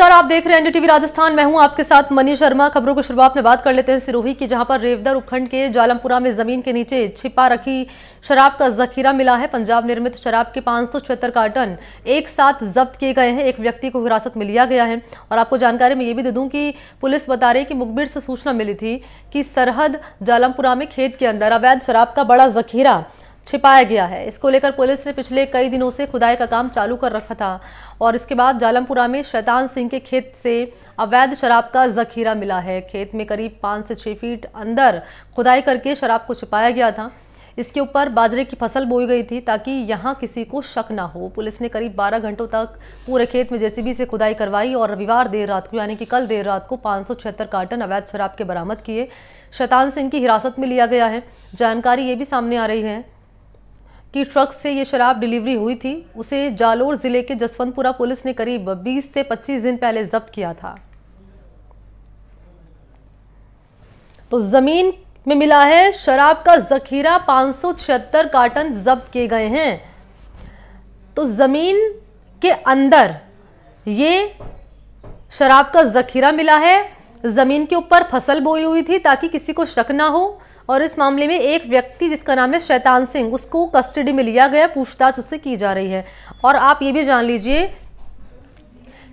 Sir आप देख रहे हैं एनडीटीवी राजस्थान मैं हूं आपके साथ मनी शर्मा खबरों की शुरुआत में बात कर लेते हैं सिरोही की जहां पर रेवदर उपखंड के जालमपुरा में जमीन के नीचे छिपा रखी शराब का जखीरा मिला है पंजाब निर्मित शराब के पांच कार्टन एक साथ जब्त किए गए हैं एक व्यक्ति को हिरासत में लिया गया है और आपको जानकारी मैं ये भी दे दूँ कि पुलिस बता रही है कि मुखबिर से सूचना मिली थी कि सरहद जालमपुरा में खेत के अंदर अवैध शराब का बड़ा जखीरा छिपाया गया है इसको लेकर पुलिस ने पिछले कई दिनों से खुदाई का काम चालू कर रखा था और इसके बाद जालमपुरा में शैतान सिंह के खेत से अवैध शराब का जखीरा मिला है खेत में करीब पाँच से छः फीट अंदर खुदाई करके शराब को छिपाया गया था इसके ऊपर बाजरे की फसल बोई गई थी ताकि यहाँ किसी को शक ना हो पुलिस ने करीब 12 घंटों तक पूरे खेत में जेसीबी से खुदाई करवाई और रविवार देर रात को यानी कि कल देर रात को पाँच कार्टन अवैध शराब के बरामद किए शैतान सिंह की हिरासत में लिया गया है जानकारी ये भी सामने आ रही है कि ट्रक से ये शराब डिलीवरी हुई थी उसे जालोर जिले के जसवंतपुरा पुलिस ने करीब 20 से 25 दिन पहले जब्त किया था तो जमीन में मिला है शराब का जखीरा पांच कार्टन जब्त किए गए हैं तो जमीन के अंदर ये शराब का जखीरा मिला है ज़मीन के ऊपर फसल बोई हुई थी ताकि किसी को शक ना हो और इस मामले में एक व्यक्ति जिसका नाम है शैतान सिंह उसको कस्टडी में लिया गया पूछताछ उससे की जा रही है और आप ये भी जान लीजिए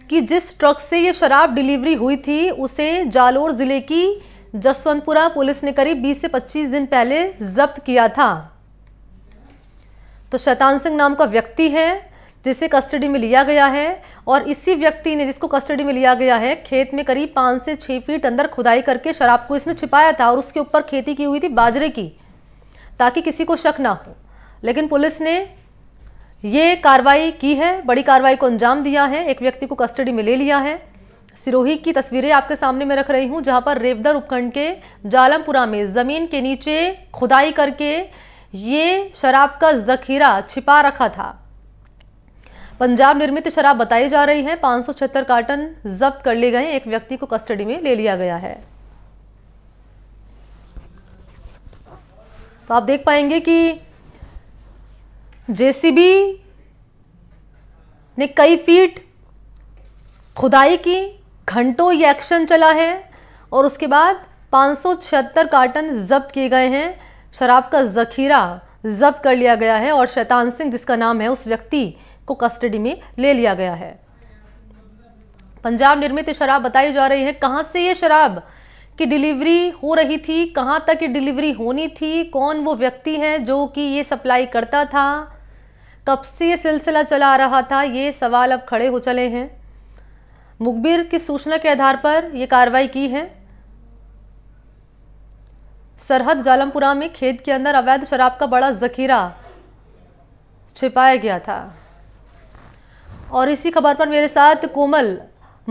कि जिस ट्रक से ये शराब डिलीवरी हुई थी उसे जालोर ज़िले की जसवंतपुरा पुलिस ने करीब 20 से 25 दिन पहले जब्त किया था तो शैतान सिंह नाम का व्यक्ति है जिसे कस्टडी में लिया गया है और इसी व्यक्ति ने जिसको कस्टडी में लिया गया है खेत में करीब पाँच से छः फीट अंदर खुदाई करके शराब को इसने छिपाया था और उसके ऊपर खेती की हुई थी बाजरे की ताकि किसी को शक ना हो लेकिन पुलिस ने ये कार्रवाई की है बड़ी कार्रवाई को अंजाम दिया है एक व्यक्ति को कस्टडी में ले लिया है सिरोही की तस्वीरें आपके सामने मैं रख रही हूँ जहाँ पर रेवदर उपखंड के जालमपुरा में ज़मीन के नीचे खुदाई करके ये शराब का जखीरा छिपा रखा था पंजाब निर्मित शराब बताई जा रही है पांच कार्टन जब्त कर लिए गए एक व्यक्ति को कस्टडी में ले लिया गया है तो आप देख पाएंगे कि जेसीबी ने कई फीट खुदाई की घंटों ये एक्शन चला है और उसके बाद पाँच कार्टन जब्त किए गए हैं शराब का जखीरा जब्त कर लिया गया है और शैतान सिंह जिसका नाम है उस व्यक्ति को कस्टडी में ले लिया गया है पंजाब निर्मित शराब बताई जा रही है कहां से ये शराब की डिलीवरी हो रही थी कहां तक ये डिलीवरी होनी थी कौन वो व्यक्ति है जो कि ये सप्लाई करता था कब से ये सिलसिला चला आ रहा था ये सवाल अब खड़े हो चले हैं मुखबिर की सूचना के आधार पर यह कार्रवाई की है सरहद जालमपुरा में खेत के अंदर अवैध शराब का बड़ा जखीरा छिपाया गया था और इसी खबर पर मेरे साथ कोमल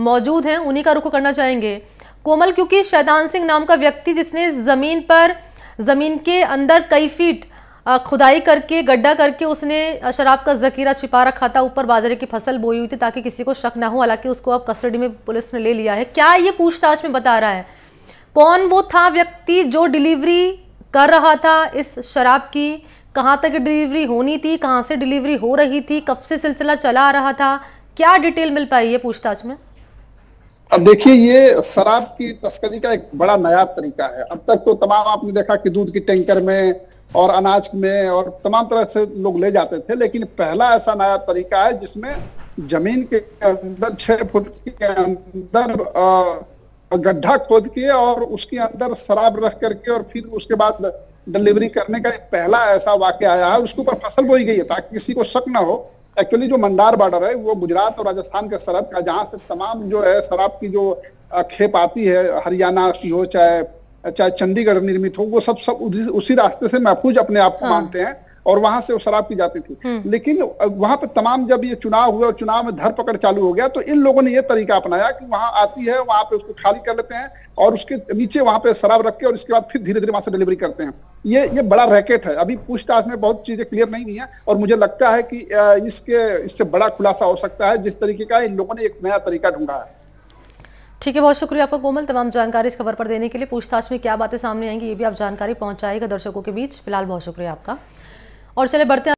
मौजूद हैं उन्हीं का रुख करना चाहेंगे कोमल क्योंकि शैतान सिंह नाम का व्यक्ति जिसने ज़मीन पर ज़मीन के अंदर कई फीट खुदाई करके गड्ढा करके उसने शराब का जखीरा छिपा रखा था ऊपर बाजरे की फसल बोई हुई थी ताकि किसी को शक ना हो हालांकि उसको अब कस्टडी में पुलिस ने ले लिया है क्या ये पूछताछ में बता रहा है कौन वो था व्यक्ति जो डिलीवरी कर रहा था इस शराब की कहाँ तक डिलीवरी होनी थी कहाँ से डिलीवरी हो रही थी कब से सिलसिला चला आ रहा था क्या डिटेल मिल पाई है पूछताछ में अब देखिए ये शराब की तस्करी का एक बड़ा नया तरीका है अब तक तो तमाम आपने देखा कि दूध की टैंकर में और अनाज में और तमाम तरह से लोग ले जाते थे लेकिन पहला ऐसा नया तरीका है जिसमें जमीन के अंदर छह फुट के अंदर गड्ढा खोद के और उसके अंदर शराब रख करके और फिर उसके बाद डिलीवरी करने का एक पहला ऐसा वाक्य आया है उसके ऊपर फसल बोई गई है ताकि किसी को शक ना हो एक्चुअली जो मंडार बॉर्डर है वो गुजरात और राजस्थान के सरहद का जहाँ से तमाम जो है शराब की जो खेप आती है हरियाणा की हो चाहे चाहे चंडीगढ़ निर्मित हो वो सब सब उसी, उसी रास्ते से महफूज अपने आप को हाँ। मानते हैं और वहां से वो शराब की जाती थी हम्म। लेकिन वहां पर तमाम जब ये चुनाव हुआ और चुनाव में धरपकड़ चालू हो गया तो इन लोगों ने ये तरीका अपनाया कि वहां आती है वहां पे उसको खाली कर लेते हैं और उसके नीचे वहां पे शराब रख के और इसके बाद फिर धीरे धीरे वहां से डिलीवरी करते हैं ये ये बड़ा रैकेट है अभी पूछताछ में बहुत चीजें क्लियर नहीं हुई है और मुझे लगता है कि इसके इससे बड़ा खुलासा हो सकता है जिस तरीके का इन लोगों ने एक नया तरीका ढूंढा है ठीक है बहुत शुक्रिया आपका कोमल तमाम जानकारी इस खबर पर देने के लिए पूछताछ में क्या बातें सामने आएंगी ये भी आप जानकारी पहुंचाएगा दर्शकों के बीच फिलहाल बहुत शुक्रिया आपका और चले बढ़ते